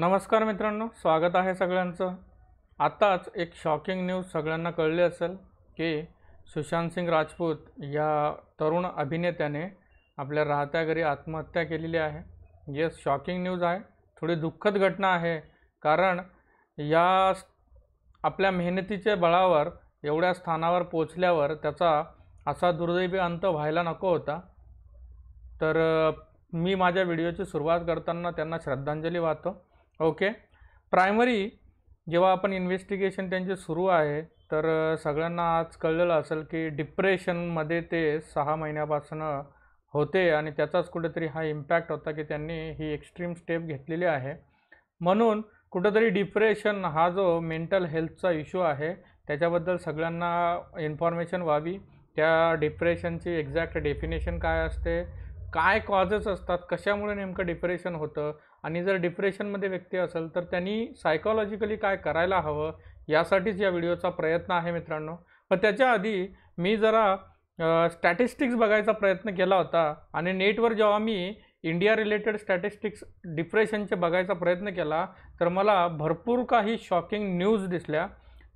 नमस्कार मित्रांनो स्वागत आहे सगळ्यांचं आत्ताच एक शॉकिंग न्यूज सगळ्यांना कळली असेल की सुशांत सिंग राजपूत या तरुण अभिनेत्याने आपल्या राहत्या घरी आत्महत्या केलेली आहे येस शॉकिंग न्यूज आहे थोडी दुःखद घटना आहे कारण या आपल्या मेहनतीच्या बळावर एवढ्या स्थानावर पोचल्यावर त्याचा असा दुर्दैवी अंत व्हायला नको होता तर मी माझ्या व्हिडिओची सुरुवात करताना त्यांना श्रद्धांजली वाहतो ओके प्रायमरी जेव्हा आपण इन्व्हेस्टिगेशन त्यांचे सुरू आहे तर सगळ्यांना आज कळलेलं असेल की डिप्रेशनमध्ये ते सहा महिन्यापासून होते आणि त्याचाच कुठेतरी हा इम्पॅक्ट होता की त्यांनी ही एक्स्ट्रीम स्टेप घेतलेली आहे म्हणून कुठंतरी डिप्रेशन हा जो मेंटल हेल्थचा इश्यू आहे त्याच्याबद्दल सगळ्यांना इन्फॉर्मेशन व्हावी त्या डिप्रेशनची एक्झॅक्ट डेफिनेशन काय असते काय कॉजेस असतात कशामुळे नेमकं डिप्रेशन होतं आणि जर डिप्रेशनमध्ये व्यक्ती असेल तर त्यांनी सायकॉलॉजिकली काय करायला हवं यासाठीच या व्हिडिओचा प्रयत्न आहे मित्रांनो पण त्याच्या आधी मी जरा स्टॅटिस्टिक्स बघायचा प्रयत्न केला होता आणि नेटवर जेव्हा मी इंडिया रिलेटेड स्टॅटिस्टिक्स डिप्रेशनचे बघायचा प्रयत्न केला तर मला भरपूर काही शॉकिंग न्यूज दिसल्या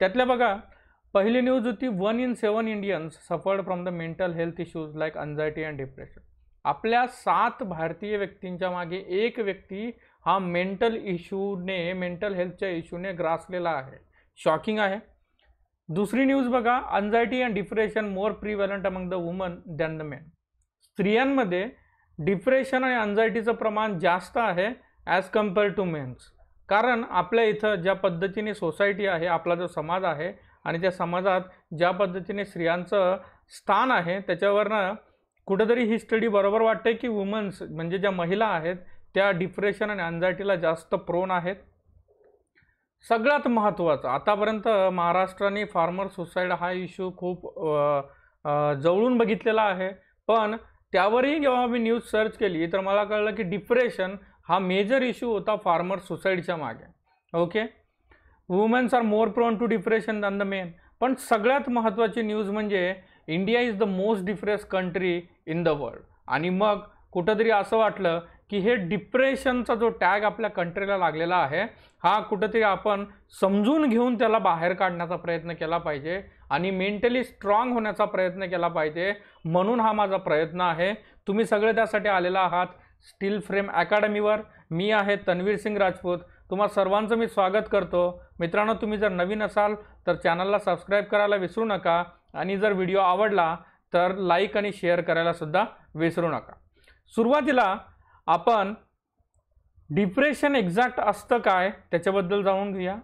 त्यातल्या बघा पहिली न्यूज होती one in seven Indians suffered from the mental health issues like anxiety and depression आपल्या सात भारतीय व्यक्तींच्या मागे एक व्यक्ती हा मेंटल इश्यूने मेंटल हेल्थच्या इश्यूने ग्रासलेला आहे शॉकिंग आहे दुसरी न्यूज बघा anxiety and depression more prevalent among the women than the men स्त्रियांमध्ये डिप्रेशन आणि अँझायटीचं प्रमाण जास्त आहे ॲज कम्पेअर टू मेन्स कारण आपल्या इथं ज्या पद्धतीने सोसायटी आहे आपला जो समाज आहे आणि त्या समाजात ज्या पद्धतीने स्त्रियांचं स्थान आहे त्याच्यावरनं कुठंतरी ही स्टडी बरोबर वाटते की वुमन्स म्हणजे ज्या महिला आहेत त्या डिप्रेशन आणि अँझायटीला जास्त प्रोन आहेत सगळ्यात महत्त्वाचं आतापर्यंत महाराष्ट्राने फार्मर सुसाईड हा इश्यू खूप जवळून बघितलेला आहे पण त्यावरही जेव्हा मी न्यूज सर्च केली तर मला कळलं की डिप्रेशन हा मेजर इश्यू होता फार्मर सुसाईडच्या मागे okay women's are more prone to depression than the men पण सगळ्यात महत्त्वाची न्यूज म्हणजे India is the most depress country in the world आणि मग कुठंतरी असं वाटलं की हे डिप्रेशनचा जो टॅग आपल्या कंट्रीला लागलेला आहे हा कुठंतरी आपण समजून घेऊन त्याला बाहेर काढण्याचा प्रयत्न केला पाहिजे आणि मेंटली स्ट्रॉंग होण्याचा प्रयत्न केला पाहिजे म्हणून हा माझा प्रयत्न आहे तुम्ही सगळे त्यासाठी आलेला आहात स्टील फ्रेम अकॅडमीवर मी आहे तन्वीर सिंग राजपूत तुम्हा सर्वांचं मी स्वागत करतो मित्रांनो तुम्ही जर नवीन असाल तर चॅनलला सबस्क्राईब करायला विसरू नका आणि जर व्हिडिओ आवडला तर लाईक आणि शेअर करायलासुद्धा विसरू नका सुरुवातीला आपण डिप्रेशन एक्झॅक्ट असतं काय त्याच्याबद्दल जाणून घेऊया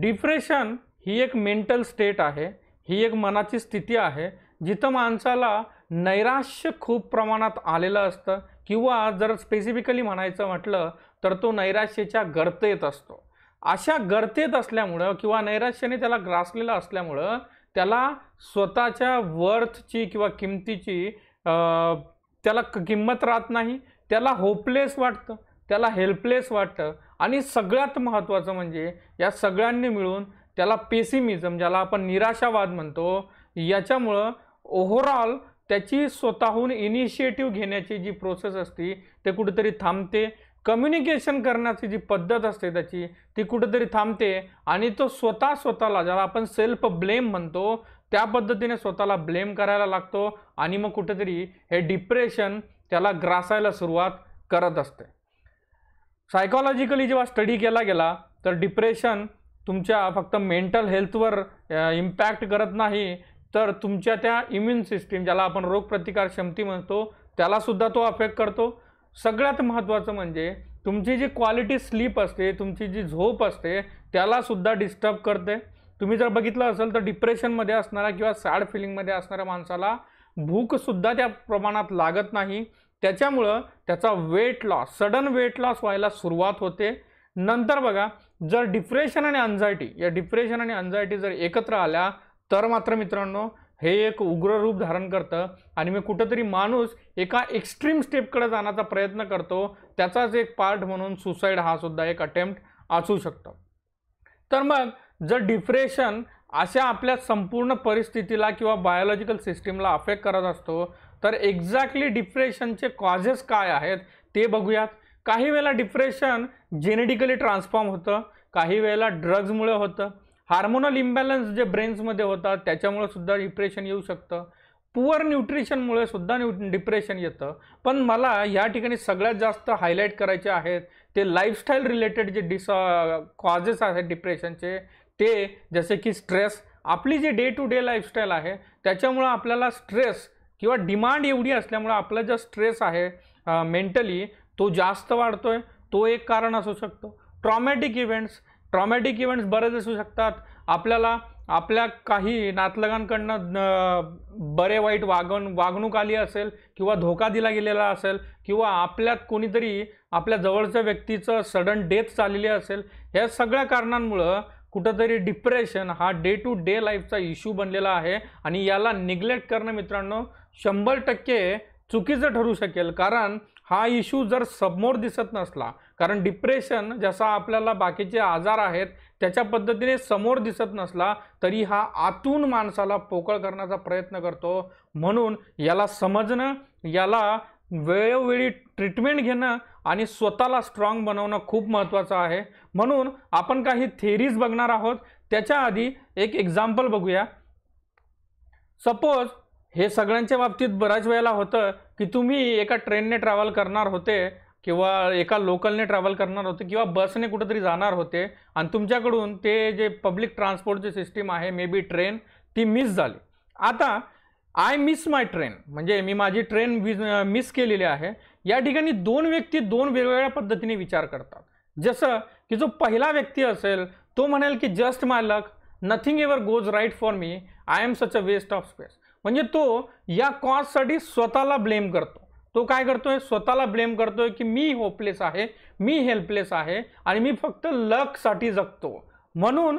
डिप्रेशन ही एक मेंटल स्टेट आहे ही एक मनाची स्थिती आहे जिथं माणसाला नैराश्य खूप प्रमाणात आलेलं असतं किंवा जर स्पेसिफिकली म्हणायचं म्हटलं तर तो नैराश्याच्या गर्तेत असतो अशा गर्तेत असल्यामुळं किंवा नैराश्याने त्याला ग्रासलेलं असल्यामुळं त्याला स्वतःच्या वर्थची किंवा किमतीची त्याला किंमत राहत नाही त्याला होपलेस वाटतं त्याला हेल्पलेस वाटतं आणि सगळ्यात महत्त्वाचं म्हणजे या सगळ्यांनी मिळून त्याला पेसिमिझम ज्याला आपण निराशावाद म्हणतो याच्यामुळं ओव्हरऑल त्याची स्वतःहून इनिशिएटिव्ह घेण्याची जी प्रोसेस असते ते कुठेतरी थांबते कम्युनिकेशन करण्याची जी पद्धत असते त्याची ती कुठंतरी थांबते आणि तो स्वतः स्वतःला ज्याला आपण सेल्फ ब्लेम म्हणतो त्या पद्धतीने स्वतःला ब्लेम करायला लागतो आणि मग कुठेतरी हे डिप्रेशन त्याला ग्रासायला सुरुवात करत असते सायकॉलॉजिकली जेव्हा स्टडी केला गेला तर डिप्रेशन तुमच्या फक्त मेंटल हेल्थवर इम्पॅक्ट करत नाही तर तुमच्या त्या इम्युन सिस्टीम ज्याला आपण रोगप्रतिकार क्षमती म्हणतो त्यालासुद्धा तो अफेक्ट करतो सगळ्यात महत्त्वाचं म्हणजे तुमची जी क्वालिटी स्लीप असते तुमची जी झोप असते त्यालासुद्धा डिस्टर्ब करते तुम्ही जर बघितलं असेल तर डिप्रेशनमध्ये असणारा किंवा सॅड फिलिंगमध्ये असणाऱ्या माणसाला भूकसुद्धा त्या प्रमाणात लागत नाही त्याच्यामुळं त्याचा weight loss sudden weight loss व्हायला सुरुवात होते नंतर बघा जर डिप्रेशन आणि अँझायटी या डिप्रेशन आणि अँझायटी जर एकत्र आल्या तर मात्र मित्रांनो हे एक उग्र रूप धारण करतं आणि मी कुठंतरी माणूस एका एक्स्ट्रीम स्टेपकडे जाण्याचा प्रयत्न करतो त्याचाच एक पार्ट म्हणून सुसाईड हा सुद्धा एक अटेम्प्ट असू शकतो तर मग जर डिप्रेशन अशा आपल्या संपूर्ण परिस्थितीला किंवा बायोलॉजिकल सिस्टीमला अफेक्ट करत असतो तर एक्झॅक्टली डिप्रेशनचे कॉजेस काय आहेत ते बघूयात काही वेळेला डिप्रेशन जेनेटिकली ट्रान्सफॉर्म होतं काही वेळेला ड्रग्जमुळे होतं हार्मोनल इम्बॅलन्स जे ब्रेन्समध्ये होतात त्याच्यामुळं सुद्धा डिप्रेशन येऊ शकतं पुअर न्यूट्रिशनमुळे सुद्धा न्यू डिप्रेशन येतं पण मला या ठिकाणी सगळ्यात जास्त हायलाईट करायचे आहेत ते लाईफस्टाईल रिलेटेड जे डिस कॉजेस आहेत डिप्रेशनचे ते जसे की स्ट्रेस आपली जी डे टू डे लाईफस्टाईल आहे त्याच्यामुळं आपल्याला स्ट्रेस किंवा डिमांड एवढी असल्यामुळं आपला जो स्ट्रेस आहे मेंटली तो जास्त वाढतो आहे तो एक कारण असू शकतो ट्रॉमॅटिक इव्हेंट्स ट्रॉमॅटिक इव्हेंट्स बरेच असू शकतात आपल्याला आपल्या काही नातलगांकडनं बरे वाईट वागण वागणूक आली असेल किंवा धोका दिला गेलेला असेल किंवा आपल्यात कोणीतरी आपल्या जवळच्या व्यक्तीचं सडन डेथ झालेली असेल ह्या सगळ्या कारणांमुळं कुठंतरी डिप्रेशन हा डे टू डे लाईफचा इश्यू बनलेला आहे आणि याला निग्लेक्ट करणं मित्रांनो शंभर टक्के चुकीचं ठरू शकेल कारण हा इश्यू जर समोर दिसत नसला कारण डिप्रेशन जसा आपल्याला बाकीचे आजार आहेत त्याच्या पद्धतीने समोर दिसत नसला तरी हा आतून माणसाला पोकळ करण्याचा प्रयत्न करतो म्हणून याला समजणं याला वेळोवेळी ट्रीटमेंट घेणं आणि स्वतःला स्ट्रॉंग बनवणं खूप महत्त्वाचं आहे म्हणून आपण काही थेरीज बघणार आहोत त्याच्या आधी एक एक्झाम्पल बघूया सपोज हे सगळ्यांच्या बाबतीत बऱ्याच वेळेला होतं की तुम्ही एका ट्रेनने ट्रॅव्हल करणार होते किंवा एका लोकलने ट्रॅव्हल करणार होते किंवा बसने कुठंतरी जाणार होते आणि तुमच्याकडून ते जे पब्लिक ट्रान्सपोर्टची सिस्टीम आहे मे बी ट्रेन ती मिस झाली आता आय मिस माय ट्रेन म्हणजे मी माझी ट्रेन विज मिस केलेली आहे या ठिकाणी दोन व्यक्ती दोन वेगवेगळ्या पद्धतीने विचार करतात जसं की जो पहिला व्यक्ती असेल तो म्हणेल की just my luck nothing ever goes right for me I am such a waste of space म्हणजे तो या कॉजसाठी स्वतःला ब्लेम करतो तो काय करतोय स्वतःला ब्लेम करतोय की मी होपलेस आहे मी हेल्पलेस आहे आणि मी फक्त लकसाठी जगतो म्हणून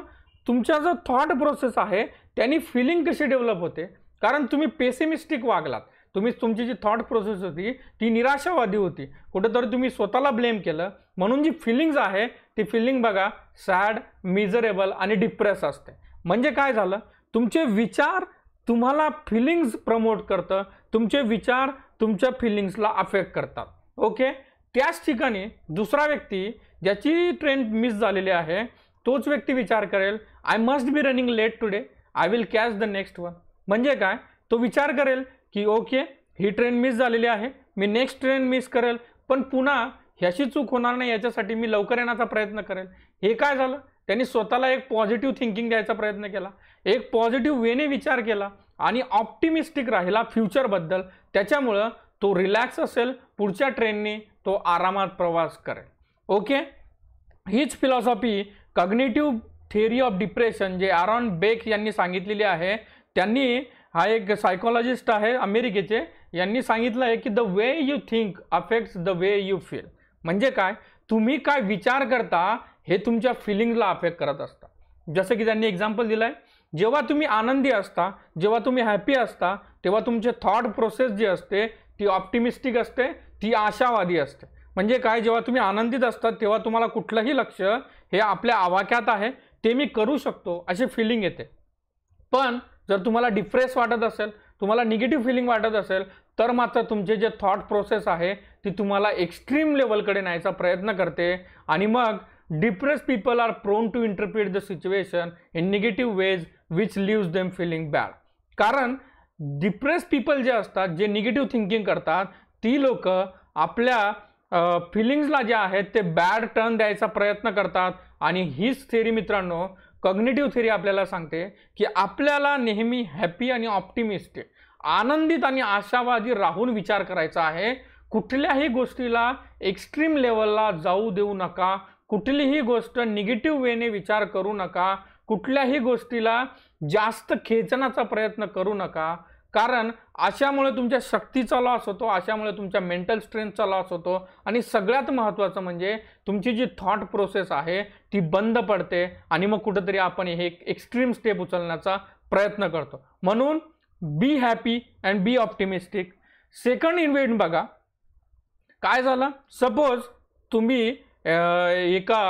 तुमचा जो थॉट प्रोसेस आहे त्यांनी फिलिंग कशी डेव्हलप होते कारण तुम्ही पेसिमिस्टिक वागलात तुम्ही तुमची जी थॉट प्रोसेस होती ती निराशावादी होती कुठेतरी तुम्ही स्वतःला ब्लेम केलं म्हणून जी फिलिंग्ज आहे ती फिलिंग बघा सॅड मिझरेबल आणि डिप्रेस असते म्हणजे काय झालं तुमचे विचार तुम्हाला फिलिंग्स प्रमोट करतं तुमचे विचार तुमच्या फिलिंग्सला अफेक्ट करतात ओके त्याच ठिकाणी दुसरा व्यक्ती ज्याची ट्रेन मिस झालेली आहे तोच व्यक्ती विचार करेल I must be running late today I will catch the next one म्हणजे काय तो विचार करेल की ओके ही ट्रेन मिस झालेली आहे मी नेक्स्ट ट्रेन मिस करेल पण पुन्हा ह्याची चूक होणार नाही याच्यासाठी मी लवकर येण्याचा प्रयत्न करेल हे काय झालं त्यांनी स्वतःला एक पॉझिटिव्ह थिंकिंग द्यायचा प्रयत्न केला एक पॉझिटिव्ह वेने विचार केला आणि ऑप्टिमिस्टिक राहिला फ्युचरबद्दल त्याच्यामुळं तो रिलॅक्स असेल पुढच्या ट्रेनने तो आरामात प्रवास करेल ओके हीच philosophy cognitive theory of depression जे आरॉन बेक यांनी सांगितलेली आहे त्यांनी हा एक सायकोलॉजिस्ट आहे अमेरिकेचे यांनी सांगितलं आहे की the way you think affects the way you feel म्हणजे काय तुम्ही काय विचार करता हे तुमच्या फिलिंगला अफेक्ट करत असता जसं की त्यांनी एक्झाम्पल दिलं आहे जेव्हा तुम्ही आनंदी असता जेव्हा तुम्ही हॅपी असता तेव्हा तुमचे थॉट प्रोसेस जी असते ती ऑप्टिमिस्टिक असते ती आशावादी असते म्हणजे काय जेव्हा तुम्ही आनंदित असतात तेव्हा तुम्हाला कुठलंही लक्ष हे आपल्या आवाक्यात आहे ते मी करू शकतो अशी फिलिंग येते पण जर तुम्हाला डिप्रेस वाटत असेल तुम्हाला निगेटिव्ह फिलिंग वाटत असेल तर मात्र तुमचे जे थॉट प्रोसेस आहे ती तुम्हाला एक्स्ट्रीम लेवलकडे न्यायचा प्रयत्न करते आणि मग depress people are prone to interpret the situation in negative ways which leaves them feeling bad कारण डिप्रेस पीपल जे असतात जे निगेटिव्ह थिंकिंग करतात ती लोक आपल्या फिलिंग्सला जे आहेत ते बॅड टर्न द्यायचा प्रयत्न करतात आणि हीच थेरी मित्रांनो कग्नेटिव्ह थेरी आपल्याला सांगते की आपल्याला नेहमी हॅपी आणि ऑप्टिमिस्ट आनंदित आणि आशावादी राहून विचार करायचा आहे कुठल्याही गोष्टीला एक्स्ट्रीम लेवलला जाऊ देऊ नका कुठलीही गोष्ट निगेटिव्ह वेने विचार करू नका कुठल्याही गोष्टीला जास्त खेचण्याचा प्रयत्न करू नका कारण अशामुळे तुमच्या शक्तीचा लॉस होतो अशामुळे तुमच्या मेंटल स्ट्रेंथचा लॉस होतो आणि सगळ्यात महत्त्वाचं म्हणजे तुमची जी थॉट प्रोसेस आहे ती बंद पडते आणि मग कुठंतरी आपण हे एक एक्स्ट्रीम स्टेप उचलण्याचा प्रयत्न करतो म्हणून be happy and be optimistic second event बघा काय झालं सपोज तुम्ही एका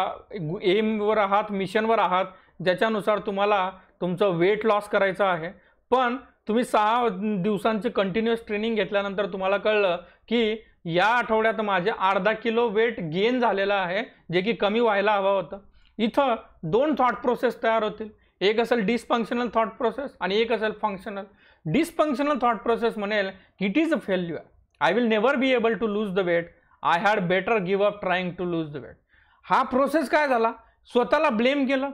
एमवर आहात मिशनवर आहात ज्याच्यानुसार तुम्हाला तुमचं वेट लॉस करायचं आहे पण तुम्ही सहा दिवसांची कंटिन्युअस ट्रेनिंग घेतल्यानंतर तुम्हाला कळलं की या आठवड्यात माझे अर्धा किलो वेट गेन झालेला आहे जे की कमी व्हायला हवं होतं इथं दोन थॉट प्रोसेस तयार होतील एक असेल डिसफंक्शनल थॉट प्रोसेस आणि एक असेल फंक्शनल डिसफंक्शनल थॉट प्रोसेस म्हणेल it is a failure I will never be able to lose the weight I had better give up trying to lose the weight हा process काय झाला स्वतःला blame केलं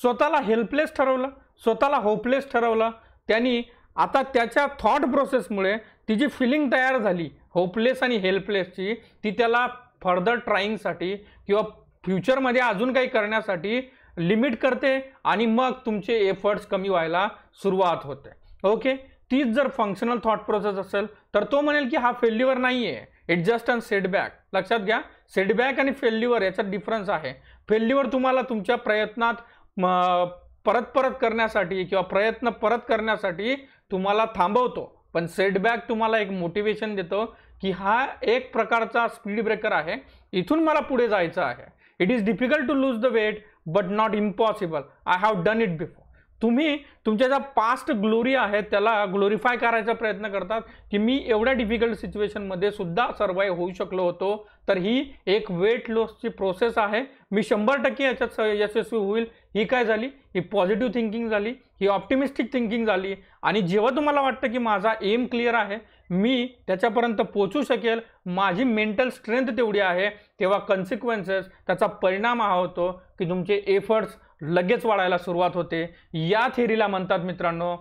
स्वतःला हेल्पलेस ठरवलं स्वतःला होपलेस ठरवलं त्यांनी आता त्याच्या थॉट प्रोसेसमुळे ती जी फिलिंग तयार झाली होपलेस आणि हेल्पलेसची ती त्याला फर्दर ट्राईंगसाठी किंवा फ्युचरमध्ये अजून काही करण्यासाठी लिमिट करते आणि मग तुमचे एफर्ट्स कमी व्हायला सुरुवात होते ओके तीच जर फंक्शनल थॉट प्रोसेस असेल तर तो म्हणेल की हा फेल्युअर नाही आहे इट जस्ट अँड सेटबॅक लक्षात घ्या सेटबॅक आणि फेल्युअर याचा डिफरन्स आहे फेल्युअर तुम्हाला तुमच्या प्रयत्नात परत परत करण्यासाठी किंवा प्रयत्न परत करण्यासाठी तुम्हाला थांबवतो पण सेटबॅक तुम्हाला एक मोटिवेशन देतो की हा एक प्रकारचा स्पीड ब्रेकर आहे इथून मला पुढे जायचं आहे it is difficult to lose the weight but not impossible I have done it before तुम्ही तुमच्या ज्या पास्ट ग्लोरी आहे त्याला ग्लोरीफाय करायचा प्रयत्न करतात की मी एवढ्या डिफिकल्ट सिच्युएशनमध्ये सुद्धा सर्वाईव्ह होऊ शकलो होतो तर ही एक वेट लॉसची प्रोसेस आहे मी शंभर टक्के याच्यात यशस्वी होईल ही काय झाली ही पॉझिटिव्ह थिंकिंग झाली ही ऑप्टिमिस्टिक थिंकिंग झाली आणि जेव्हा तुम्हाला वाटतं की माझा एम क्लिअर आहे मी त्याच्यापर्यंत पोचू शकेल माझी मेंटल स्ट्रेंथ तेवढी आहे तेव्हा कन्सिक्वेन्सेस त्याचा परिणाम हा होतो की तुमचे एफर्ट्स लगेच वाढायला सुरुवात होते या थेरीला म्हणतात मित्रांनो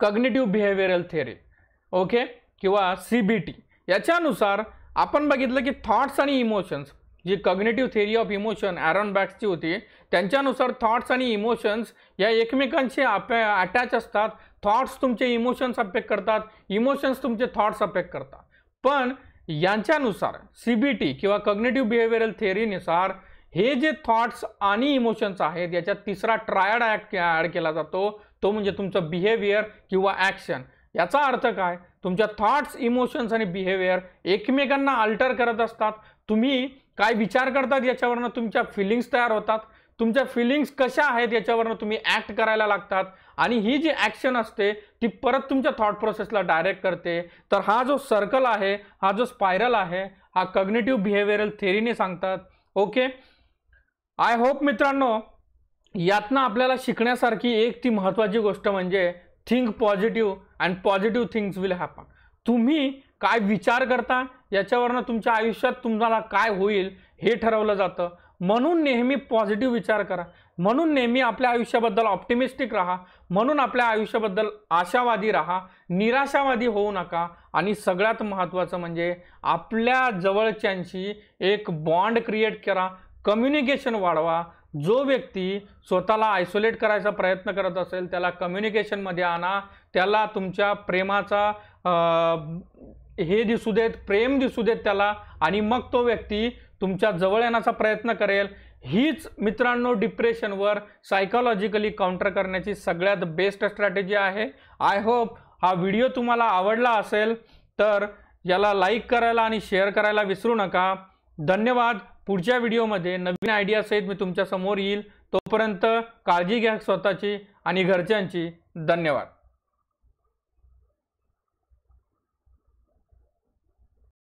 कग्नेटिव्ह बिहेवियरल थेरी ओके किंवा सी बी टी याच्यानुसार आपण बघितलं की थॉट्स आणि इमोशन्स जी cognitive theory of emotion Aaron बॅक्सची होती त्यांच्यानुसार थॉट्स आणि इमोशन्स या एकमेकांशी अटॅच असतात थॉट्स तुमचे इमोशन्स अफेक्ट करतात इमोशन्स तुमचे थॉट्स अफेक्ट करतात पण यांच्यानुसार सी बी टी किंवा कग्नेटिव्ह बिहेवियरल थेअरीनुसार हे जे थॉट्स आणि इमोशन्स आहेत याच्यात तिसरा ट्रायड ॲड ॲड केला जातो तो म्हणजे तुमचं बिहेवियर किंवा ॲक्शन याचा अर्थ काय तुमच्या थॉट्स इमोशन्स आणि बिहेवियर एकमेकांना अल्टर करत असतात तुम्ही काय विचार करतात याच्यावरनं तुमच्या फिलिंग्स तयार होतात तुमच्या फिलिंग्स कशा आहेत याच्यावरनं तुम्ही ॲक्ट करायला लागतात आणि ही जी ॲक्शन असते ती परत तुमच्या थॉट प्रोसेसला डायरेक्ट करते तर हा जो सर्कल आहे हा जो स्पायरल आहे हा कग्नेटिव्ह बिहेवियरल थेरीने सांगतात ओके आय होप मित्रांनो यातनं आपल्याला शिकण्यासारखी एक ती महत्त्वाची गोष्ट म्हणजे think positive and positive things will happen तुम्ही काय विचार करता याच्यावरनं तुमच्या आयुष्यात तुम्हाला काय होईल हे ठरवलं जातं म्हणून नेहमी पॉझिटिव्ह विचार करा म्हणून नेहमी आपल्या आयुष्याबद्दल ऑप्टिमिस्टिक राहा म्हणून आपल्या आयुष्याबद्दल आशावादी राहा निराशावादी होऊ नका आणि सगळ्यात महत्त्वाचं म्हणजे आपल्या जवळच्यांशी एक बॉन्ड क्रिएट करा कम्युनिकेशन वाढवा जो व्यक्ती स्वतःला आयसोलेट करायचा प्रयत्न करत असेल त्याला कम्युनिकेशनमध्ये आणा त्याला तुमच्या प्रेमाचा हे दिसू देत प्रेम दिसू देत त्याला आणि मग तो व्यक्ती तुमच्या जवळ येण्याचा प्रयत्न करेल हीच मित्रांनो डिप्रेशनवर सायकॉलॉजिकली काउंटर करण्याची सगळ्यात बेस्ट स्ट्रॅटेजी आहे आय होप हा व्हिडिओ तुम्हाला आवडला असेल तर याला लाईक करायला आणि शेअर करायला विसरू नका धन्यवाद पुढच्या व्हिडिओमध्ये नवीन आयडियासहित मी तुमच्यासमोर येईल तोपर्यंत काळजी घ्या स्वतःची आणि घरच्यांची धन्यवाद